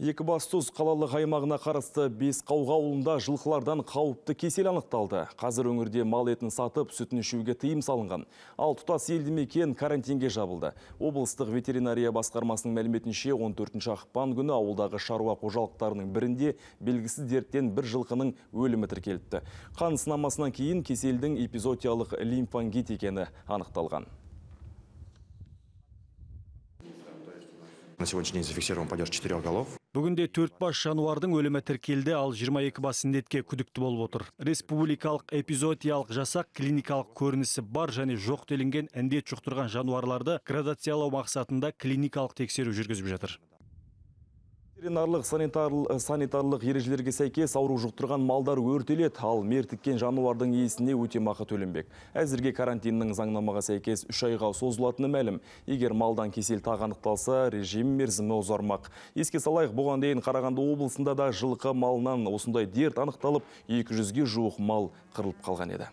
Екібастұз қалалық аймағына қарысты, бес қауға ауылында жылқылардан қауіпті кесел анықталды. Қазір өңірде мал етін сатып, сүтін ішуге тыйым салынған. Ал тұтас елді мекен карантинге жабылды. Облыстық ветеринария басқармасының мәліметінше 14 ақпан күні ауылдағы шаруа қожалықтарының бірінде белгісіз дерттен бір жылқының өлімі тіркеліпті. Қан сынамасынан кейін кеселдің эпизотиялық лимфангит екені анықталған. На сегодняшний день зафиксирован падеж четырех голов. Бүгінде төрт бас жануардың өлімі тіркелді, ал 22 бас індетке күдікті болып отыр. Республикалық эпизодиялық жасақ клиникалық көрінісі бар және жоқ делінген індет жұқтырған жануарларды градациялау мақсатында клиникалық тексеру жүргізіп жатыр ветеринарлық э, санитарлық ережелерге сәйкес ауру жұқтырған малдар өртелет, ал мертіккен жануардың иесіне өтемақы төленбек әзірге карантиннің заңнамаға сәйкес үш айға созылатыны мәлім егер малдан кесел тағанықталса, режим мерзімі ұзармақ еске салайық бұған дейін қарағанды облысында да жылқы малынан осындай дерт анықталып 200-ге жуық мал қырылып қалған еді